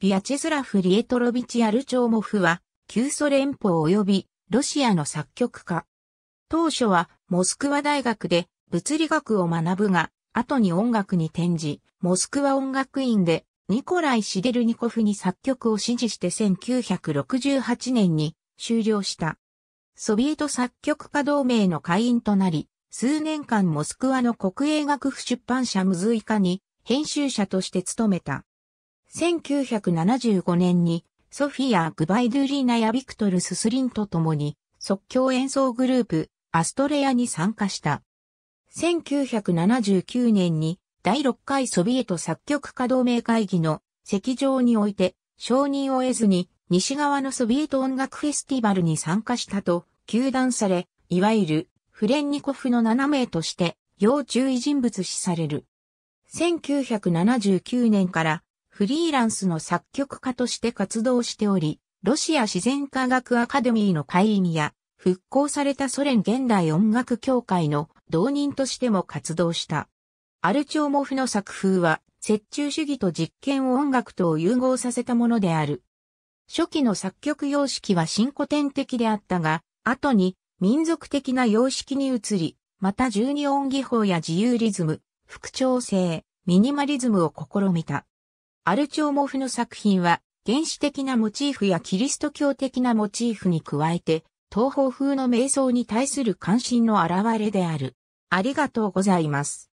ビアチェスラフ・リエトロビチ・アルチョーモフは、旧ソ連邦及びロシアの作曲家。当初はモスクワ大学で物理学を学ぶが、後に音楽に転じ、モスクワ音楽院でニコライ・シデルニコフに作曲を指示して1968年に終了した。ソビエト作曲家同盟の会員となり、数年間モスクワの国営学府出版社ムズイカに編集者として務めた。1975年にソフィア・グバイドゥリーナやビクトル・ススリンと共に即興演奏グループアストレアに参加した。1979年に第6回ソビエト作曲家同盟会議の席上において承認を得ずに西側のソビエト音楽フェスティバルに参加したと求断され、いわゆるフレンニコフの7名として要注意人物視される。1979年からフリーランスの作曲家として活動しており、ロシア自然科学アカデミーの会員や、復興されたソ連現代音楽協会の同人としても活動した。アルチョーモフの作風は、折衷主義と実験を音楽とを融合させたものである。初期の作曲様式は新古典的であったが、後に民族的な様式に移り、また十二音技法や自由リズム、副調整、ミニマリズムを試みた。アルチョーモフの作品は、原始的なモチーフやキリスト教的なモチーフに加えて、東方風の瞑想に対する関心の表れである。ありがとうございます。